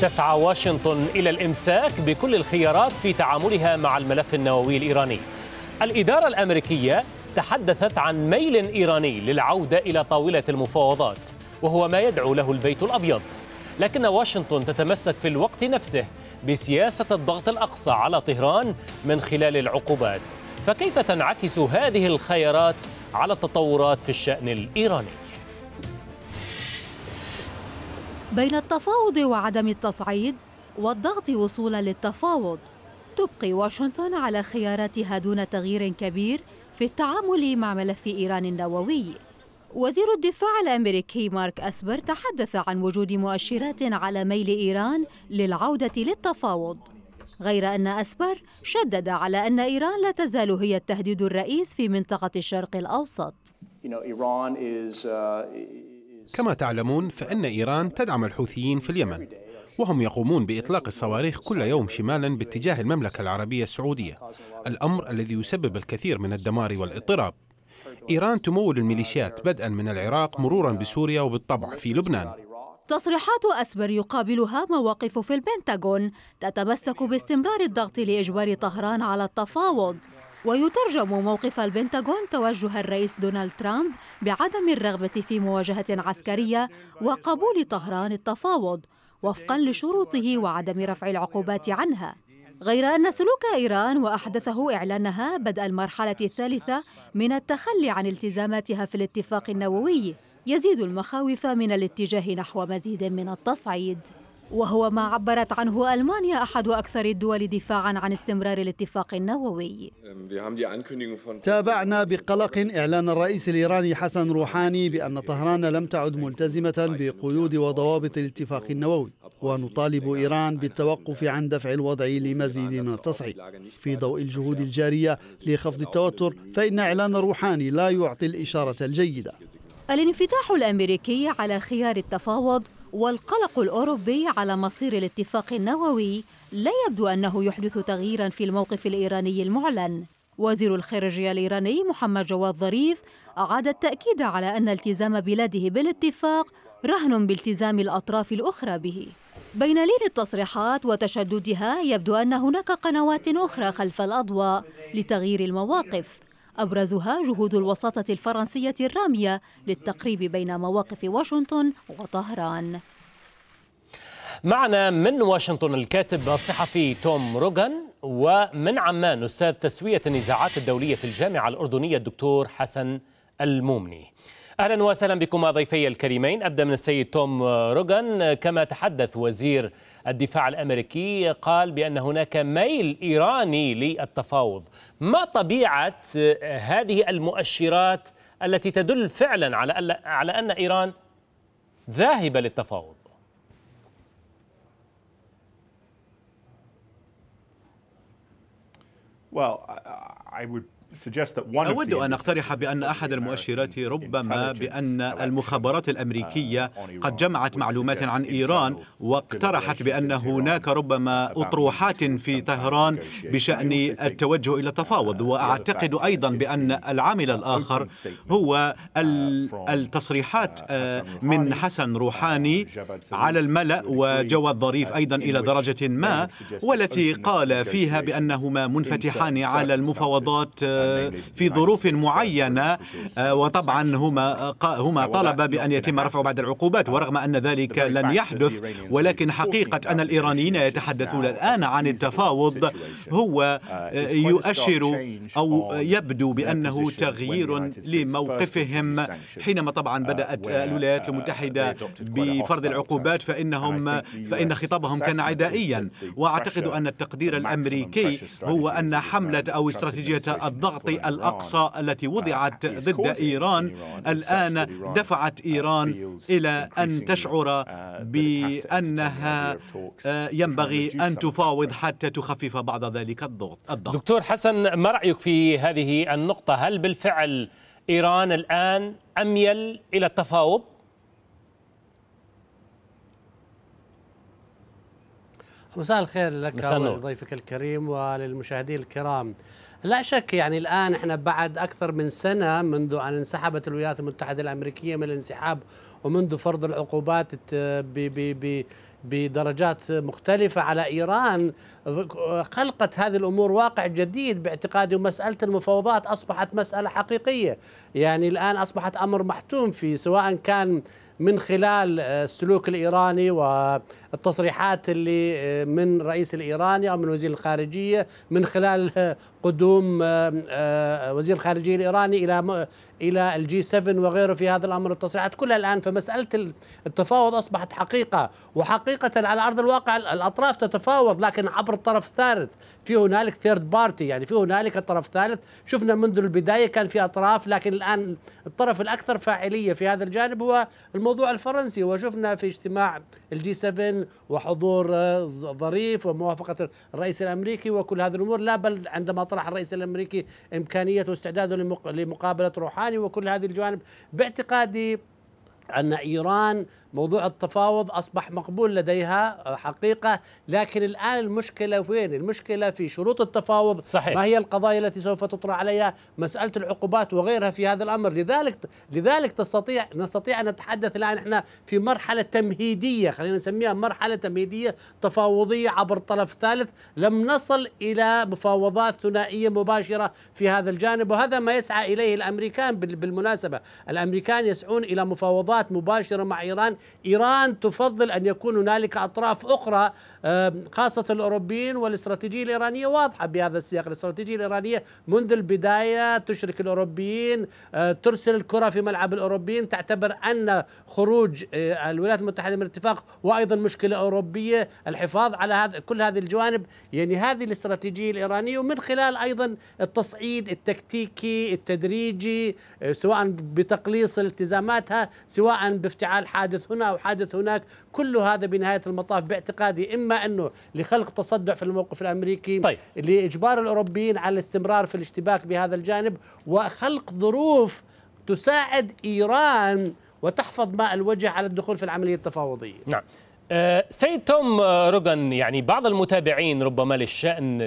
تسعى واشنطن إلى الإمساك بكل الخيارات في تعاملها مع الملف النووي الإيراني الإدارة الأمريكية تحدثت عن ميل إيراني للعودة إلى طاولة المفاوضات وهو ما يدعو له البيت الأبيض لكن واشنطن تتمسك في الوقت نفسه بسياسة الضغط الأقصى على طهران من خلال العقوبات فكيف تنعكس هذه الخيارات على التطورات في الشأن الإيراني؟ بين التفاوض وعدم التصعيد والضغط وصولا للتفاوض تبقي واشنطن على خياراتها دون تغيير كبير في التعامل مع ملف إيران النووي وزير الدفاع الأمريكي مارك أسبر تحدث عن وجود مؤشرات على ميل إيران للعودة للتفاوض غير أن أسبر شدد على أن إيران لا تزال هي التهديد الرئيس في منطقة الشرق الأوسط كما تعلمون فإن إيران تدعم الحوثيين في اليمن وهم يقومون بإطلاق الصواريخ كل يوم شمالا باتجاه المملكة العربية السعودية الأمر الذي يسبب الكثير من الدمار والاضطراب إيران تمول الميليشيات بدءا من العراق مرورا بسوريا وبالطبع في لبنان تصريحات أسبر يقابلها مواقف في البنتاغون تتمسك باستمرار الضغط لإجبار طهران على التفاوض ويترجم موقف البنتاغون توجه الرئيس دونالد ترامب بعدم الرغبة في مواجهة عسكرية وقبول طهران التفاوض وفقا لشروطه وعدم رفع العقوبات عنها غير أن سلوك إيران وأحدثه إعلانها بدء المرحلة الثالثة من التخلي عن التزاماتها في الاتفاق النووي يزيد المخاوف من الاتجاه نحو مزيد من التصعيد وهو ما عبرت عنه ألمانيا أحد أكثر الدول دفاعا عن استمرار الاتفاق النووي تابعنا بقلق إعلان الرئيس الإيراني حسن روحاني بأن طهران لم تعد ملتزمة بقيود وضوابط الاتفاق النووي ونطالب إيران بالتوقف عن دفع الوضع لمزيد من التصعيد في ضوء الجهود الجارية لخفض التوتر فإن إعلان روحاني لا يعطي الإشارة الجيدة الانفتاح الأمريكي على خيار التفاوض والقلق الأوروبي على مصير الاتفاق النووي لا يبدو أنه يحدث تغييرا في الموقف الإيراني المعلن وزير الخارجية الإيراني محمد جواد ظريف أعاد التأكيد على أن التزام بلاده بالاتفاق رهن بالتزام الأطراف الأخرى به بين ليل التصريحات وتشددها يبدو أن هناك قنوات أخرى خلف الأضواء لتغيير المواقف أبرزها جهود الوساطة الفرنسية الرامية للتقريب بين مواقف واشنطن وطهران معنا من واشنطن الكاتب الصحفي توم روغان ومن عمان أستاذ تسوية النزاعات الدولية في الجامعة الأردنية الدكتور حسن المومني أهلا وسهلا بكم ضيفي الكريمين أبدأ من السيد توم روغان كما تحدث وزير الدفاع الأمريكي قال بأن هناك ميل إيراني للتفاوض ما طبيعة هذه المؤشرات التي تدل فعلا على على أن إيران ذاهبة للتفاوض Well, I would أود أن أقترح بأن أحد المؤشرات ربما بأن uh, المخابرات uh, الأمريكية uh, قد جمعت معلومات عن إيران واقترحت بأن هناك ربما أطروحات في طهران بشأن التوجه إلى التفاوض وأعتقد أيضا بأن العامل الآخر هو التصريحات من حسن روحاني على الملأ وجواد ظريف أيضا إلى درجة ما والتي قال فيها بأنهما منفتحان على المفاوضات في ظروف معينة آه، وطبعا هما آه، هما طالبا بأن يتم رفع بعض العقوبات آه، ورغم أن ذلك لم يحدث ولكن حقيقة أن الإيرانيين يتحدثون نعم. الآن عن التفاوض هو uh, يؤشر أو يبدو بأنه تغيير لموقفهم حينما طبعا uh, بدأت uh, الولايات المتحدة بفرض العقوبات فإنهم فإن خطابهم كان عدائيا وأعتقد أن التقدير الأمريكي هو أن حملة أو استراتيجية الضغط تعطي الأقصى التي وضعت ضد إيران الآن uh, دفعت إيران إلى أن تشعر uh, بأنها uh, ينبغي أن تفاوض حتى تخفف بعض ذلك الضغط دكتور حسن ما رأيك في هذه النقطة هل بالفعل إيران الآن أميل إلى التفاوض؟ مساء الخير لك ولضيفك الكريم وللمشاهدين الكرام لا شك يعني الآن احنا بعد أكثر من سنة منذ أن انسحبت الولايات المتحدة الأمريكية من الانسحاب ومنذ فرض العقوبات بدرجات مختلفة على إيران خلقت هذه الأمور واقع جديد باعتقادي ومسألة المفاوضات أصبحت مسألة حقيقية يعني الآن أصبحت أمر محتوم فيه سواء كان من خلال السلوك الإيراني و التصريحات اللي آه، من رئيس الايراني او من وزير الخارجيه من خلال آه، قدوم آه، وزير الخارجيه الايراني الى الى الجي 7 وغيره في هذا الامر التصريحات كلها الان فمساله التفاوض اصبحت حقيقه وحقيقه على ارض الواقع الاطراف تتفاوض لكن عبر الطرف الثالث في هنالك ثيرد بارتي يعني في هنالك طرف ثالث شفنا منذ البدايه كان في اطراف لكن الان الطرف الاكثر فاعليه في هذا الجانب هو الموضوع الفرنسي وشفنا في اجتماع الجي 7 وحضور آه، ظريف وموافقة الرئيس الأمريكي وكل هذه الأمور لا بل عندما طرح الرئيس الأمريكي إمكانية واستعداده لمقابلة روحاني وكل هذه الجوانب باعتقادي أن إيران موضوع التفاوض أصبح مقبول لديها آه، حقيقة لكن الآن المشكلة وين المشكلة في شروط التفاوض صحيح. ما هي القضايا التي سوف تطرح عليها مسألة العقوبات وغيرها في هذا الأمر لذلك لذلك تستطيع نستطيع أن نتحدث الآن إحنا في مرحلة تمهيدية خلينا نسميها مرحلة تمهيدية تفاوضية عبر طرف ثالث لم نصل إلى مفاوضات ثنائية مباشرة في هذا الجانب وهذا ما يسعى إليه الأمريكان بالمناسبة الأمريكان يسعون إلى مفاوضات مباشرة مع إيران إيران تفضل أن يكون هنالك أطراف أخرى خاصة الأوروبيين والاستراتيجية الإيرانية واضحة بهذا السياق الاستراتيجية الإيرانية منذ البداية تشرك الأوروبيين آه، ترسل الكرة في ملعب الأوروبيين تعتبر أن خروج آه، الولايات المتحدة من الاتفاق وأيضا مشكلة أوروبية الحفاظ على هذا كل هذه الجوانب يعني هذه الاستراتيجية الإيرانية ومن خلال أيضا التصعيد التكتيكي التدريجي آه، سواء بتقليص التزاماتها سواء بافتعال حادث هنا أو حادث هناك كل هذا بنهاية المطاف باعتقادي إما أنه لخلق تصدع في الموقف الأمريكي طيب. لإجبار الأوروبيين على الاستمرار في الاشتباك بهذا الجانب وخلق ظروف تساعد إيران وتحفظ ماء الوجه على الدخول في العملية التفاوضية نعم آه، سيد توم آه، روغان يعني بعض المتابعين ربما للشأن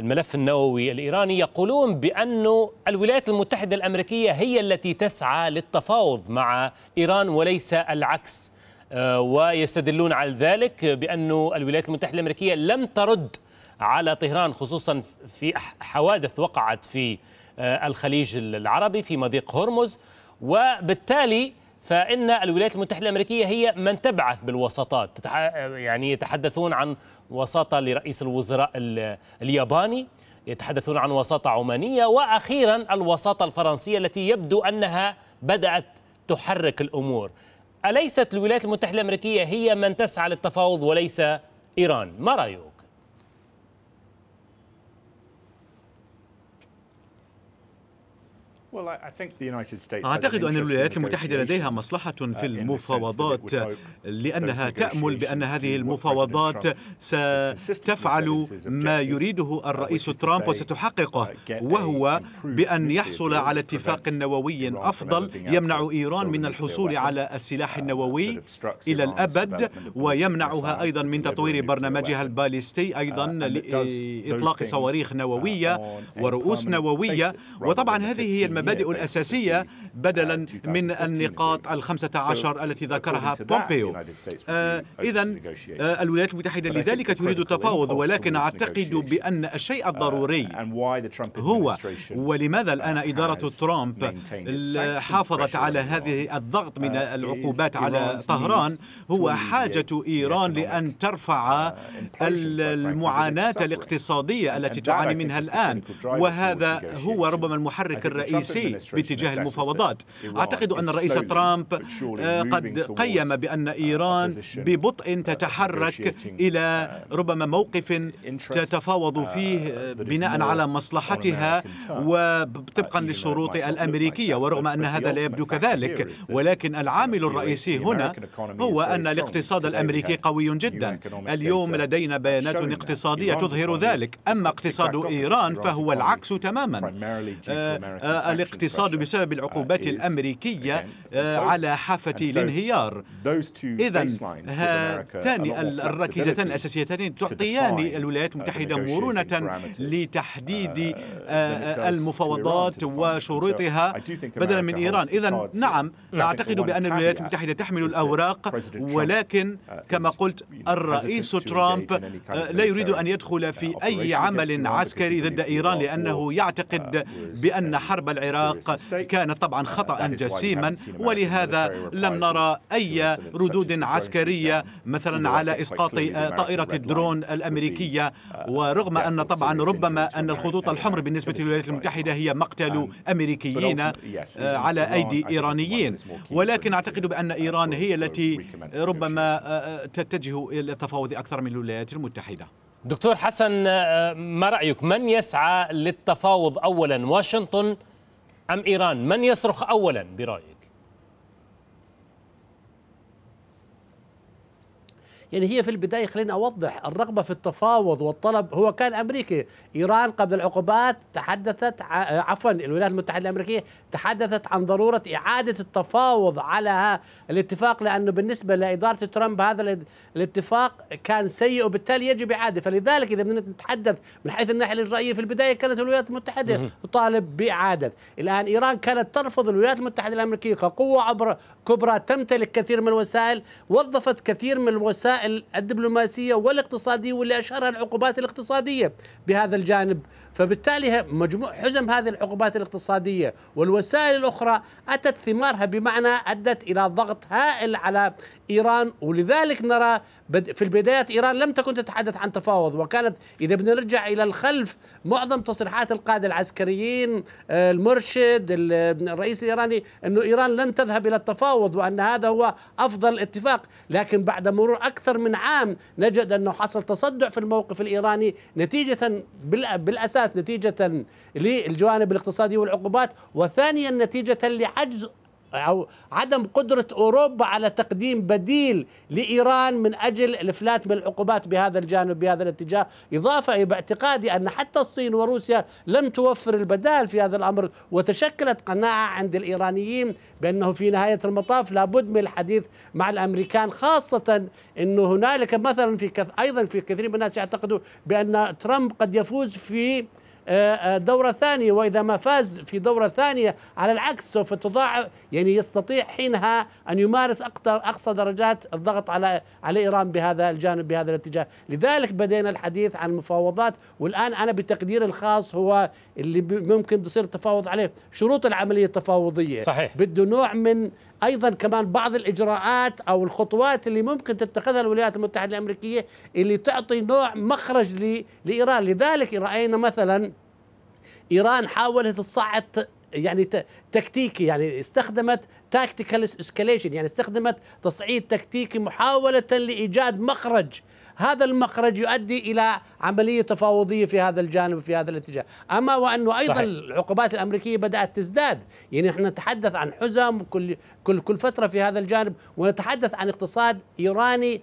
الملف النووي الإيراني يقولون بأن الولايات المتحدة الأمريكية هي التي تسعى للتفاوض مع إيران وليس العكس آه، ويستدلون على ذلك بأن الولايات المتحدة الأمريكية لم ترد على طهران خصوصا في حوادث وقعت في آه، الخليج العربي في مضيق هرمز وبالتالي فإن الولايات المتحدة الأمريكية هي من تبعث بالوساطات يعني يتحدثون عن وساطة لرئيس الوزراء الياباني يتحدثون عن وساطة عمانية وأخيرا الوساطة الفرنسية التي يبدو أنها بدأت تحرك الأمور أليست الولايات المتحدة الأمريكية هي من تسعى للتفاوض وليس إيران ما رأيك؟ أعتقد أن الولايات المتحدة لديها مصلحة uh, في المفاوضات لأنها تأمل بأن هذه المفاوضات ستفعل ما يريده uh, الرئيس ترامب وستحققه uh, وهو بأن يحصل على اتفاق نووي أفضل يمنع إيران من الحصول على السلاح النووي إلى الأبد ويمنعها أيضا من تطوير برنامجها الباليستي أيضا لإطلاق صواريخ نووية ورؤوس نووية وطبعا هذه هي المبادئ الأساسية بدلا آه، من النقاط الخمسة عشر التي ذكرها بومبيو آه، إذا آه، الولايات المتحدة لذلك تريد التفاوض ولكن أعتقد بأن الشيء uh, الضروري هو ولماذا الآن uh, إدارة ترامب حافظت على هذه الضغط من uh, العقوبات على طهران هو حاجة إيران لأن ترفع المعاناة الاقتصادية التي تعاني منها الآن وهذا هو ربما المحرك الرئيسي الرئيسي باتجاه المفاوضات أعتقد أن الرئيس ترامب آه، قد قيم uh, بأن إيران uh, ببطء uh, تتحرك إلى ربما موقف تتفاوض فيه بناء على مصلحتها وطبقا للشروط الأمريكية ورغم أن هذا لا يبدو كذلك ولكن العامل الرئيسي هنا هو أن الاقتصاد الأمريكي قوي جدا اليوم لدينا بيانات اقتصادية تظهر ذلك أما اقتصاد إيران فهو العكس تماما الاقتصاد بسبب العقوبات uh, الأمريكية uh, على حافة الانهيار إذا هاتان الركيزتان الأساسيتان تعطيان uh, الولايات المتحدة مرونة لتحديد المفاوضات وشروطها بدلا من إيران إذا نعم أعتقد بأن الولايات المتحدة تحمل الأوراق ولكن كما قلت الرئيس ترامب لا يريد أن يدخل في أي عمل عسكري ضد إيران لأنه يعتقد بأن حرب العراق العراق كان طبعا uh, خطأ جسيما ولهذا لم نرى أي ردود عسكرية مثلا على إسقاط طائرة الدرون الأمريكية uh, ورغم أن طبعا ربما أن الخطوط الحمر بالنسبة للولايات المتحدة هي مقتل um, أمريكيين uh, على أيدي إيرانيين ولكن أعتقد بأن إيران هي التي ربما تتجه إلى التفاوض أكثر من الولايات المتحدة دكتور حسن ما رأيك من يسعى للتفاوض أولا واشنطن أم إيران من يصرخ أولا برأيك يعني هي في البدايه خليني اوضح الرغبه في التفاوض والطلب هو كان امريكي ايران قبل العقوبات تحدثت عفوا الولايات المتحده الامريكيه تحدثت عن ضروره اعاده التفاوض على الاتفاق لانه بالنسبه لاداره ترامب هذا الاتفاق كان سيء وبالتالي يجب اعاده فلذلك اذا بدنا نتحدث من حيث الناحيه الاجرائيه في البدايه كانت الولايات المتحده تطالب باعاده الان ايران كانت ترفض الولايات المتحده الامريكيه كقوه عبر كبرى تمتلك كثير من الوسائل وظفت كثير من الوسائل الدبلوماسية والاقتصادية واللي أشهرها العقوبات الاقتصادية بهذا الجانب فبالتالي مجموع حزم هذه العقوبات الاقتصادية والوسائل الأخرى أتت ثمارها بمعنى أدت إلى ضغط هائل على إيران ولذلك نرى في البدايات إيران لم تكن تتحدث عن تفاوض وكانت إذا بنرجع إلى الخلف معظم تصريحات القادة العسكريين آه، المرشد الرئيس الإيراني أنه إيران لن تذهب إلى التفاوض وأن هذا هو أفضل اتفاق لكن بعد مرور أكثر من عام نجد أنه حصل تصدع في الموقف الإيراني نتيجة بالأساس الأساس نتيجة للجوانب الاقتصادية والعقوبات وثانيا نتيجة لعجز أو عدم قدرة أوروبا على تقديم بديل لإيران من أجل الإفلات من العقوبات بهذا الجانب بهذا الاتجاه إضافة باعتقادي أن حتى الصين وروسيا لم توفر البدال في هذا الأمر وتشكلت قناعة عند الإيرانيين بأنه في نهاية المطاف لابد من الحديث مع الأمريكان خاصة أنه هنالك مثلا في كث... أيضا في كثير من الناس يعتقدوا بأن ترامب قد يفوز في آه، آه، دورة ثانية وإذا ما فاز في دورة ثانية على العكس سوف تضاعف يعني يستطيع حينها أن يمارس أقصى درجات الضغط على على إيران بهذا الجانب بهذا الاتجاه لذلك بدينا الحديث عن المفاوضات والآن أنا بتقدير الخاص هو اللي ممكن تصير تفاوض عليه شروط العملية التفاوضية صحيح بده نوع من ايضا كمان بعض الاجراءات او الخطوات اللي ممكن تتخذها الولايات المتحده الامريكيه اللي تعطي نوع مخرج لايران لذلك راينا مثلا ايران حاولت تصعد يعني تكتيكي يعني استخدمت تاكتيكال اسكاليشن يعني استخدمت تصعيد تكتيكي محاوله لايجاد مخرج هذا المخرج يؤدي الى عمليه تفاوضيه في هذا الجانب وفي هذا الاتجاه، اما وانه ايضا صحيح. العقوبات الامريكيه بدات تزداد، يعني احنا نتحدث عن حزم كل كل كل فتره في هذا الجانب ونتحدث عن اقتصاد ايراني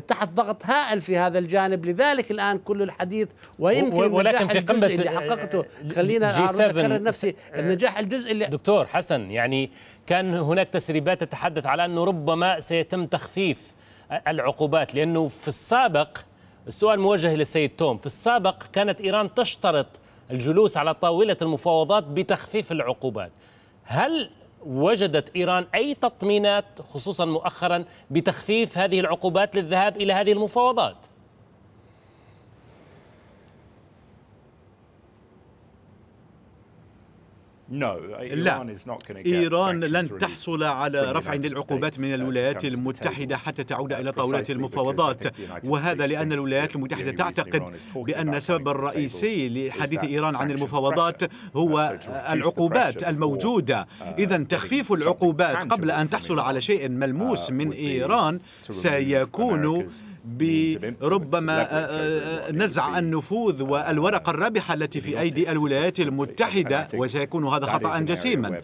تحت ضغط هائل في هذا الجانب لذلك الان كل الحديث ويمكن ولكن في قمه اللي حققته آه، آه، خلينا اكرر نفسي آه، النجاح الجزء اللي دكتور حسن يعني كان هناك تسريبات تتحدث على انه ربما سيتم تخفيف العقوبات لانه في السابق السؤال موجه للسيد توم في السابق كانت ايران تشترط الجلوس على طاوله المفاوضات بتخفيف العقوبات هل وجدت إيران أي تطمينات خصوصا مؤخرا بتخفيف هذه العقوبات للذهاب إلى هذه المفاوضات لا إيران لن تحصل على رفع للعقوبات من الولايات المتحدة حتى تعود إلى طاولة المفاوضات وهذا لأن الولايات المتحدة تعتقد بأن السبب الرئيسي لحديث إيران عن المفاوضات هو العقوبات الموجودة uh, إذا تخفيف العقوبات قبل أن تحصل على شيء ملموس uh, من إيران سيكون بربما آه، آه، نزع النفوذ آه. والورقة الرابحة التي في أيدي الولايات المتحدة وسيكون هذا خطأ جسيما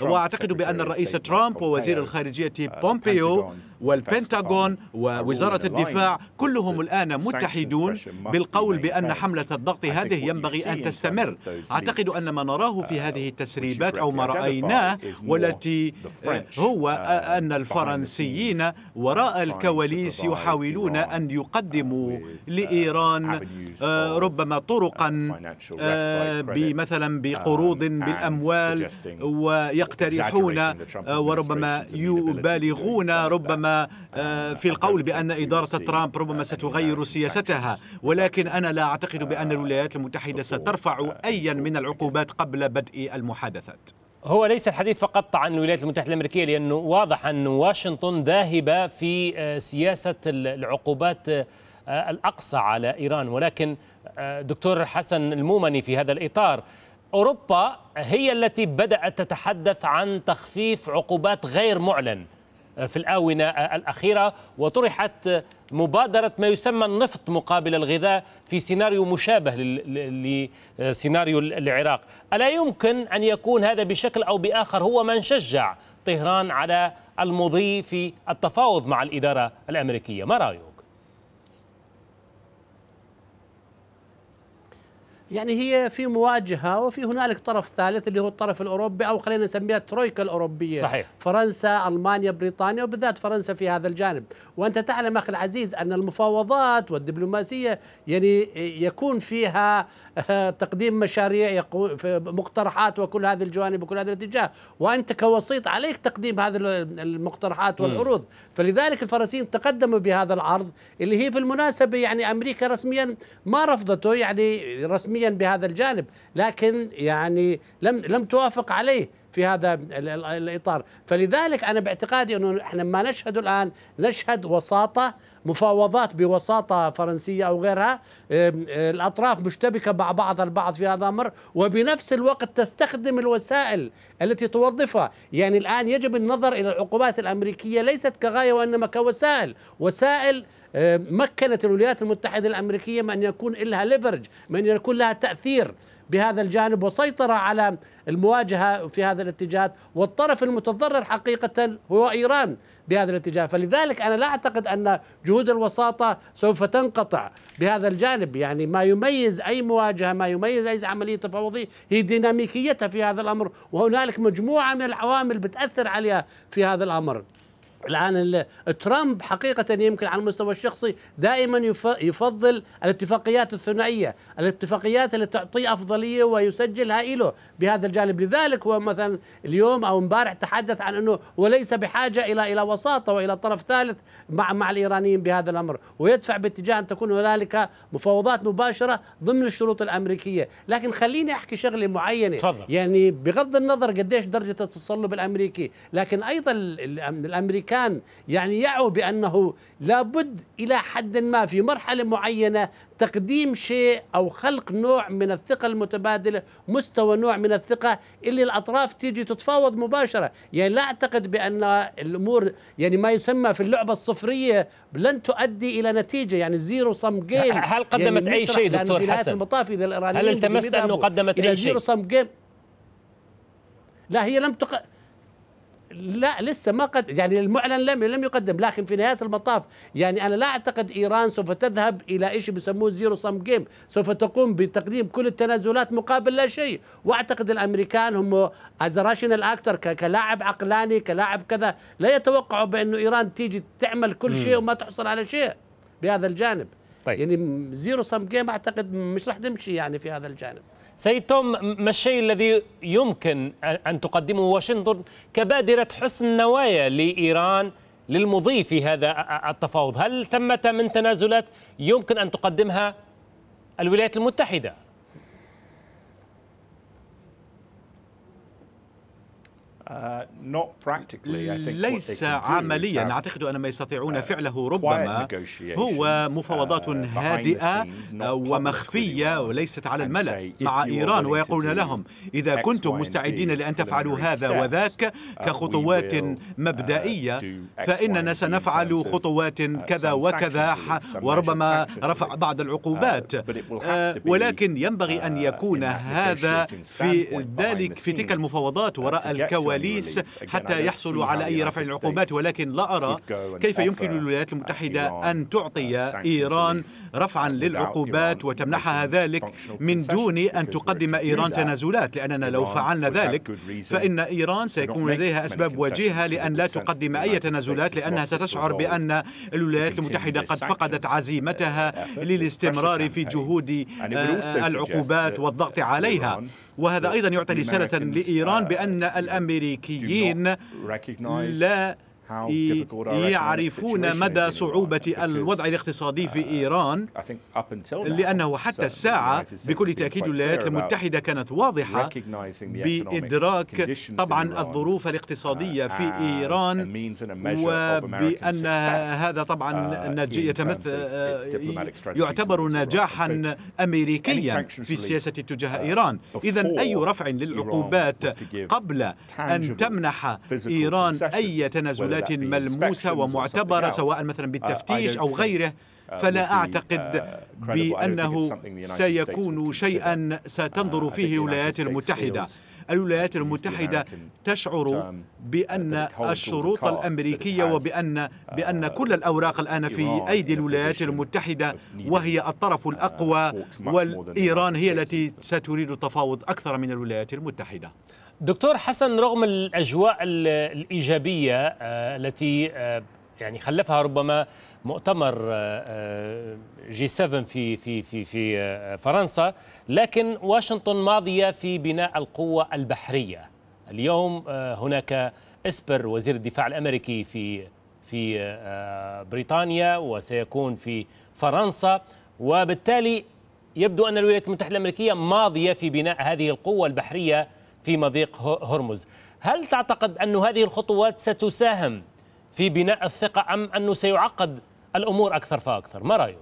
وأعتقد بأن الرئيس ترامب ووزير الخارجية uh, بومبيو والبنتاغون ووزارة الدفاع كلهم الآن متحدون بالقول بأن حملة الضغط هذه ينبغي أن تستمر أعتقد أن ما نراه في uh, هذه التسريبات أو ما رأيناه والتي uh, هو uh, آه، أن الفرنسيين وراء الكواليس يحاولون أن يقدموا لإيران آه، ربما طرقا آه، مثلا um, بقروض بالأموال ويقترحون وربما يبالغون ربما آه، في القول بأن إدارة ترامب ربما ستغير سياستها ولكن أنا لا أعتقد بأن الولايات المتحدة سترفع أيا من العقوبات قبل بدء المحادثات هو ليس الحديث فقط عن الولايات المتحدة الأمريكية لأنه واضح أن واشنطن ذاهبة في آه، سياسة العقوبات آه، الأقصى على إيران ولكن دكتور حسن المومني في هذا الإطار أوروبا هي التي بدأت تتحدث عن تخفيف عقوبات غير معلن في الآونة الأخيرة وطرحت مبادرة ما يسمى النفط مقابل الغذاء في سيناريو مشابه لسيناريو العراق ألا يمكن أن يكون هذا بشكل أو بآخر هو من شجع طهران على المضي في التفاوض مع الإدارة الأمريكية ما رأيك؟ يعني هي في مواجهة وفي هنالك طرف ثالث اللي هو الطرف الأوروبي أو خلينا نسميها الترويكا الأوروبية صحيح فرنسا ألمانيا بريطانيا وبالذات فرنسا في هذا الجانب وأنت تعلم أخي العزيز أن المفاوضات والدبلوماسية يعني يكون فيها آه، تقديم مشاريع مقترحات وكل هذه الجوانب وكل هذا الاتجاه وأنت كوسيط عليك تقديم هذه المقترحات والعروض فلذلك الفرنسيين تقدموا بهذا العرض اللي هي في المناسبة يعني أمريكا رسميا ما رفضته يعني رسميا علميا بهذا الجانب لكن يعني لم لم توافق عليه في هذا الاطار فلذلك انا باعتقادي انه احنا ما نشهد الان نشهد وساطه مفاوضات بوساطه فرنسيه او غيرها الاطراف مشتبكه مع بعض البعض في هذا الامر وبنفس الوقت تستخدم الوسائل التي توظفها يعني الان يجب النظر الى العقوبات الامريكيه ليست كغايه وانما كوسائل وسائل آه، مكنت الولايات المتحدة الأمريكية من يكون لها ليفرج من يكون لها تأثير بهذا الجانب وسيطرة على المواجهة في هذا الاتجاه والطرف المتضرر حقيقة هو إيران بهذا الاتجاه فلذلك أنا لا أعتقد أن جهود الوساطة سوف تنقطع بهذا الجانب يعني ما يميز أي مواجهة ما يميز أي عملية تفاوضية هي ديناميكيتها في هذا الأمر وهنالك مجموعة من العوامل بتأثر عليها في هذا الأمر الان ترامب حقيقه يمكن على المستوى الشخصي دائما يفضل الاتفاقيات الثنائيه، الاتفاقيات اللي تعطيه افضليه ويسجلها له بهذا الجانب، لذلك هو مثلا اليوم او امبارح تحدث عن انه وليس بحاجه الى الى وساطه والى طرف ثالث مع مع الايرانيين بهذا الامر، ويدفع باتجاه ان تكون هنالك مفاوضات مباشره ضمن الشروط الامريكيه، لكن خليني احكي شغله معينه تفضل. يعني بغض النظر قديش درجه التصلب الامريكي، لكن ايضا الامريكي كان يعني يعو بأنه لابد إلى حد ما في مرحلة معينة تقديم شيء أو خلق نوع من الثقة المتبادلة مستوى نوع من الثقة اللي الأطراف تيجي تتفاوض مباشرة يعني لا أعتقد بأن الأمور يعني ما يسمى في اللعبة الصفرية لن تؤدي إلى نتيجة يعني زيرو صم جيم هل قدمت يعني أي شيء دكتور حسن؟ المطاف إذا هل التمست أنه قدمت أي شيء؟ زيرو جيم لا هي لم تقدم لا لسه ما قد يعني المعلن لم لم يقدم لكن في نهايه المطاف يعني انا لا اعتقد ايران سوف تذهب الى شيء بيسموه زيرو سم جيم سوف تقوم بتقديم كل التنازلات مقابل لا شيء واعتقد الامريكان هم از راشنال اكتر كلاعب عقلاني كلاعب كذا لا يتوقعوا بانه ايران تيجي تعمل كل شيء وما تحصل على شيء بهذا الجانب طيب. يعني زيرو سم جيم اعتقد مش راح تمشي يعني في هذا الجانب سيد توم ما الشيء الذي يمكن أن تقدمه واشنطن كبادرة حسن نوايا لإيران للمضي في هذا التفاوض هل ثمة من تنازلات يمكن أن تقدمها الولايات المتحدة Uh, ليس عمليا أعتقد أن ما يستطيعون uh, فعله ربما هو uh, مفاوضات هادئة ومخفية وليست على الملأ مع إيران ويقولون لهم إذا كنتم مستعدين لأن تفعلوا هذا وذاك كخطوات مبدئية فإننا سنفعل خطوات كذا وكذا وربما رفع بعض العقوبات ولكن ينبغي أن يكون هذا في ذلك في تلك المفاوضات وراء الكواليس الكواليس حتى يحصلوا على أي رفع العقوبات ولكن لا أرى كيف يمكن للولايات المتحدة أن تعطي إيران رفعا للعقوبات وتمنحها ذلك من دون أن تقدم إيران تنازلات لأننا لو فعلنا ذلك فإن إيران سيكون لديها أسباب وجيهة لأن لا تقدم أي تنازلات لأنها ستشعر بأن الولايات المتحدة قد فقدت عزيمتها للاستمرار في جهود آه، العقوبات والضغط عليها وهذا أيضا يعطي رسالة لإيران بأن الأمريكان الأمريكيين لا يعرفون مدى uh, صعوبة الوضع الاقتصادي في uh, إيران لأنه حتى الساعة بكل تأكيد الولايات المتحدة كانت واضحة بإدراك طبعا الظروف الاقتصادية في uh, إيران وبأن هذا طبعا يعتبر نجاحا أمريكيا في السياسة تجاه إيران إذا أي رفع للعقوبات قبل أن تمنح إيران أي تنازلات بصفات ملموسة ومعتبرة سواء مثلا بالتفتيش أو غيره uh, فلا uh, أعتقد بأنه سيكون شيئا ستنظر uh, فيه الولايات المتحدة الولايات المتحدة تشعر بأن الشروط الأمريكية وبأن بأن كل الأوراق الآن في أيدي الولايات المتحدة وهي الطرف الأقوى وإيران هي التي ستريد التفاوض أكثر من الولايات المتحدة دكتور حسن رغم الاجواء الايجابيه آه، التي آه، يعني خلفها ربما مؤتمر جي آه، 7 في في في في فرنسا لكن واشنطن ماضيه في بناء القوه البحريه اليوم هناك اسبر وزير الدفاع الامريكي في في بريطانيا وسيكون في فرنسا وبالتالي يبدو ان الولايات المتحده الامريكيه ماضيه في بناء هذه القوه البحريه في مضيق هرمز هل تعتقد أن هذه الخطوات ستساهم في بناء الثقة أم أنه سيعقد الأمور أكثر فأكثر ما رأيك؟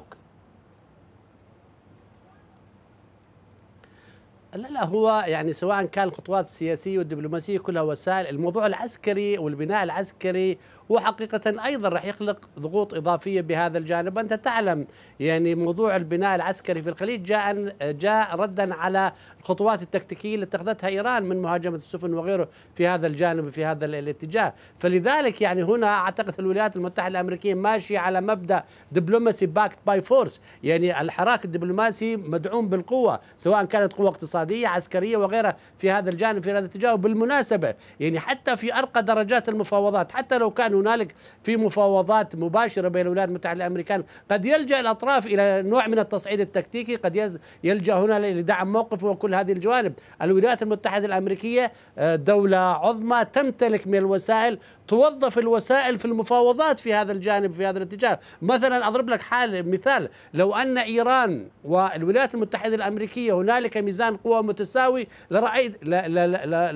لا لا هو يعني سواء كان الخطوات السياسية والدبلوماسية كلها وسائل الموضوع العسكري والبناء العسكري وحقيقة أيضا راح يخلق ضغوط إضافية بهذا الجانب أنت تعلم يعني موضوع البناء العسكري في الخليج جاء, جاء ردا على الخطوات التكتيكية اللي اتخذتها إيران من مهاجمة السفن وغيره في هذا الجانب وفي هذا الاتجاه فلذلك يعني هنا أعتقد الولايات المتحدة الأمريكية ماشية على مبدأ دبلوماسي باكت باي فورس يعني الحراك الدبلوماسي مدعوم بالقوة سواء كانت قوة اقتصادية عسكرية وغيرها في هذا الجانب في هذا الاتجاه وبالمناسبة يعني حتى في أرقى درجات المفاوضات حتى لو كان هنالك في مفاوضات مباشره بين الولايات المتحده الامريكيه قد يلجا الاطراف الى نوع من التصعيد التكتيكي قد يلجا هنا لدعم موقفه وكل هذه الجوانب الولايات المتحده الامريكيه آه، دوله عظمى تمتلك من الوسائل توظف الوسائل في المفاوضات في هذا الجانب في هذا الاتجاه مثلا أضرب لك حال مثال لو أن إيران والولايات المتحدة الأمريكية هنالك ميزان قوى متساوي لرأيت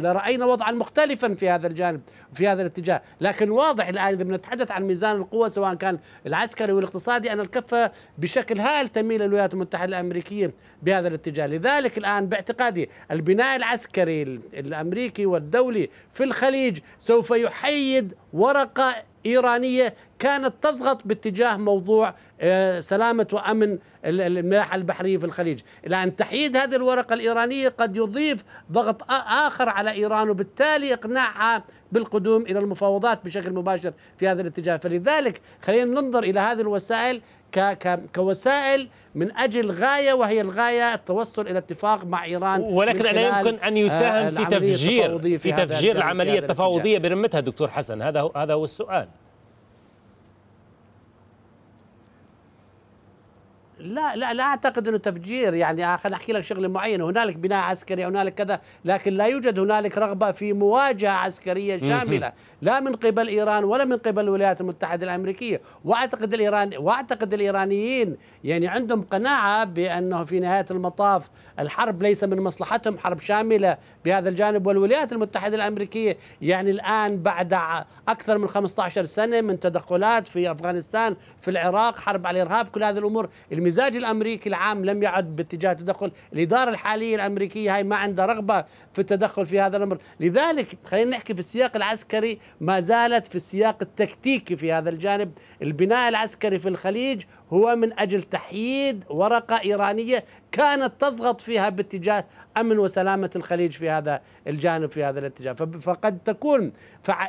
لرأينا وضعا مختلفا في هذا الجانب في هذا الاتجاه لكن واضح الآن إذا نتحدث عن ميزان القوى سواء كان العسكري والاقتصادي أن الكفة بشكل هائل تميل الولايات المتحدة الأمريكية بهذا الاتجاه لذلك الآن باعتقادي البناء العسكري الأمريكي والدولي في الخليج سوف يحيي تجد ورقة إيرانية كانت تضغط باتجاه موضوع آه، سلامة وأمن الملاحة البحرية في الخليج إلى أن تحييد هذه الورقة الإيرانية قد يضيف ضغط آخر على إيران وبالتالي إقناعها بالقدوم إلى المفاوضات بشكل مباشر في هذا الاتجاه فلذلك خلينا ننظر إلى هذه الوسائل كوسائل من اجل غايه وهي الغايه التوصل الى اتفاق مع ايران ولكن لا يمكن ان يساهم آه، في تفجير في, في تفجير العمليه التفاوضيه برمتها دكتور حسن هذا هذا هو السؤال لا لا لا اعتقد انه تفجير يعني آه، خليني احكي لك شغله معينه هنالك بناء عسكري هنالك كذا لكن لا يوجد هنالك رغبه في مواجهه عسكريه شامله لا من قبل ايران ولا من قبل الولايات المتحده الامريكيه واعتقد الايران واعتقد الايرانيين يعني عندهم قناعه بانه في نهايه المطاف الحرب ليس من مصلحتهم حرب شامله بهذا الجانب والولايات المتحده الامريكيه يعني الان بعد اكثر من 15 سنه من تدخلات في افغانستان في العراق حرب على الارهاب كل هذه الامور المزاج الامريكي العام لم يعد باتجاه التدخل، الاداره الحاليه الامريكيه هاي ما عندها رغبه في التدخل في هذا الامر لذلك خلينا نحكي في السياق العسكري ما زالت في السياق التكتيكي في هذا الجانب البناء العسكري في الخليج هو من اجل تحييد ورقه ايرانيه كانت تضغط فيها باتجاه أمن وسلامة الخليج في هذا الجانب في هذا الاتجاه فقد تكون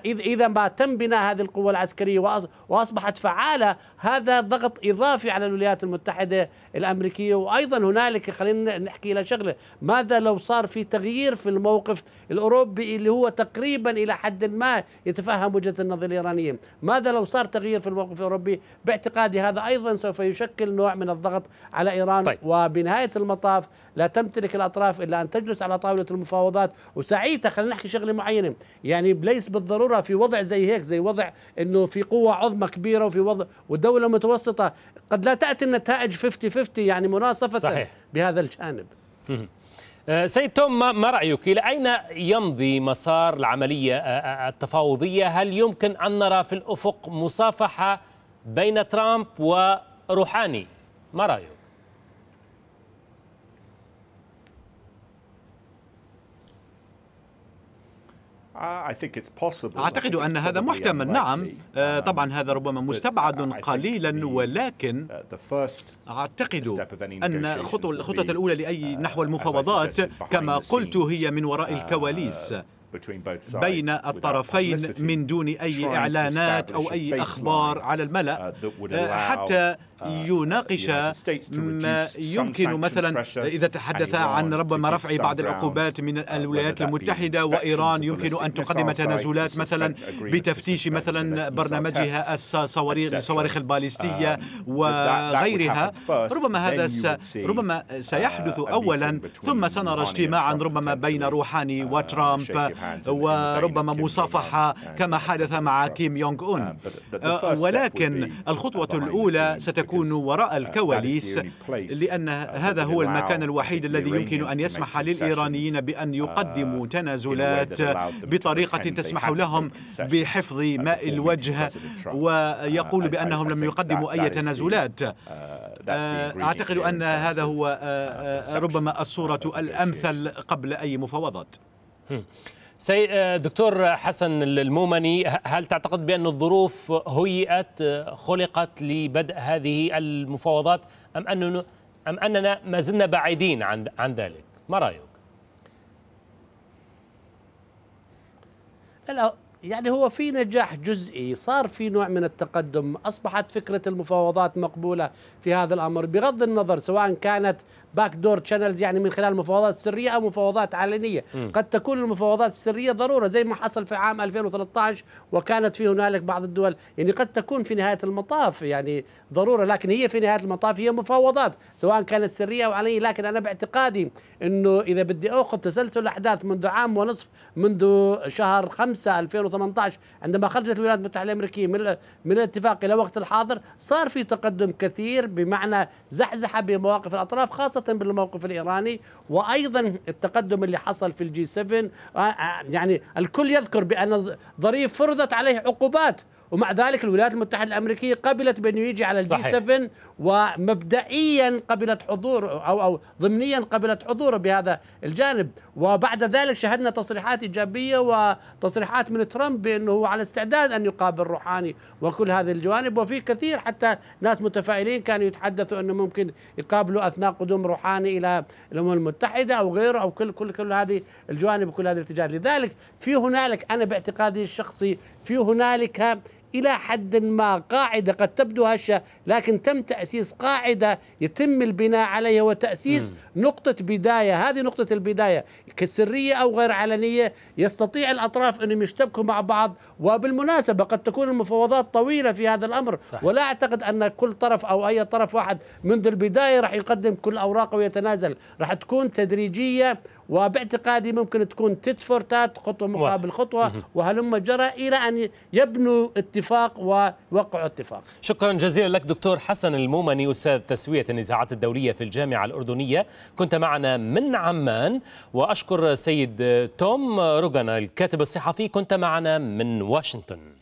إذا ما تم بناء هذه القوة العسكرية وأصبحت فعالة هذا ضغط إضافي على الولايات المتحدة الأمريكية وأيضا هنالك خلينا نحكي إلى شغلة ماذا لو صار في تغيير في الموقف الأوروبي اللي هو تقريبا إلى حد ما يتفهم وجهة النظر الإيرانية ماذا لو صار تغيير في الموقف الأوروبي باعتقادي هذا أيضا سوف يشكل نوع من الضغط على إيران طيب. وبنهاية نهايه المطاف لا تمتلك الاطراف الا ان تجلس على طاوله المفاوضات وساعتها خلينا نحكي شغله معينه يعني ليس بالضروره في وضع زي هيك زي وضع انه في قوه عظمى كبيره وفي وضع ودوله متوسطه قد لا تاتي النتائج 50 50 يعني مناصفه صحيح. بهذا الجانب آه، سيد توم ما رأيك إلى أين يمضي مسار العملية آه، آه، التفاوضية هل يمكن أن نرى في الأفق مصافحة بين ترامب وروحاني ما رأيك آه، أعتقد أن هذا محتمل نعم um, آه، طبعا هذا ربما مستبعد قليلا ولكن uh, أعتقد أن الخطوة الأولى لأي uh, نحو المفاوضات كما قلت هي من وراء uh, الكواليس بين الطرفين من دون أي إعلانات أو أي أخبار على الملأ آه، حتى آه، يناقش ما يمكن مثلا إذا تحدث عن ربما رفع بعض العقوبات من الولايات المتحدة وإيران يمكن أن تقدم تنازلات مثلا بتفتيش مثلا برنامجها الصواريخ الباليستية um, وغيرها ربما هذا ربما uh, سيحدث أولا ثم سنرى اجتماعا ربما بين روحاني um, وترامب وربما مصافحة كما حدث مع كيم يونغ أون ولكن الخطوة الأولى ستكون يكون وراء uh, الكواليس لأن uh, هذا هو المكان الوحيد الذي يمكن أن يسمح للإيرانيين بأن uh, يقدموا تنازلات بطريقة تسمح لهم بحفظ ماء الوجه ويقول بأنهم لم يقدموا أي تنازلات أعتقد أن هذا هو ربما الصورة الأمثل قبل أي مفاوضات hmm. سي آه، دكتور حسن المومني هل تعتقد بأن الظروف هيئت آه، خلقت لبدء هذه المفاوضات أم أننا أم أننا ما زلنا بعيدين عن عن ذلك ما رأيك؟ يعني هو في نجاح جزئي صار في نوع من التقدم أصبحت فكرة المفاوضات مقبولة في هذا الأمر بغض النظر سواء كانت باك دور تشانلز يعني من خلال مفاوضات سرية أو مفاوضات علنية م. قد تكون المفاوضات السرية ضرورة زي ما حصل في عام 2013 وكانت في هنالك بعض الدول يعني قد تكون في نهاية المطاف يعني ضرورة لكن هي في نهاية المطاف هي مفاوضات سواء كانت سرية أو علنية لكن أنا باعتقادي أنه إذا بدي أخذ تسلسل الأحداث منذ عام ونصف منذ شهر 5 2013 2018 عندما خرجت الولايات المتحده الامريكيه من من الاتفاق الى وقت الحاضر صار في تقدم كثير بمعنى زحزحه بمواقف الاطراف خاصه بالموقف الايراني وايضا التقدم اللي حصل في الجي 7 آه، آه، يعني الكل يذكر بان ظريف فرضت عليه عقوبات ومع ذلك الولايات المتحده الامريكيه قبلت بانه يجي على الجي 7 ومبدئيا قبلت حضور أو, أو ضمنيا قبلت حضوره بهذا الجانب وبعد ذلك شهدنا تصريحات إيجابية وتصريحات من ترامب بأنه هو على استعداد أن يقابل روحاني وكل هذه الجوانب وفي كثير حتى ناس متفائلين كانوا يتحدثوا أنه ممكن يقابلوا أثناء قدوم روحاني إلى الأمم المتحدة أو غيره أو كل كل كل هذه الجوانب وكل هذه الاتجاهات لذلك في هنالك أنا باعتقادي الشخصي في هنالك إلى حد ما قاعدة قد تبدو هشة لكن تم تأسيس قاعدة يتم البناء عليها وتأسيس م. نقطة بداية هذه نقطة البداية كسرية أو غير علنية يستطيع الأطراف أنهم يشتبكوا مع بعض وبالمناسبة قد تكون المفاوضات طويلة في هذا الأمر صح. ولا أعتقد أن كل طرف أو أي طرف واحد منذ البداية راح يقدم كل أوراقه ويتنازل راح تكون تدريجية وباعتقادي ممكن تكون تيت تات خطوه مقابل خطوه وهلم جرى الى ان يبنوا اتفاق ويوقعوا اتفاق. شكرا جزيلا لك دكتور حسن المومني استاذ تسويه النزاعات الدوليه في الجامعه الاردنيه، كنت معنا من عمان واشكر سيد توم روجان الكاتب الصحفي كنت معنا من واشنطن.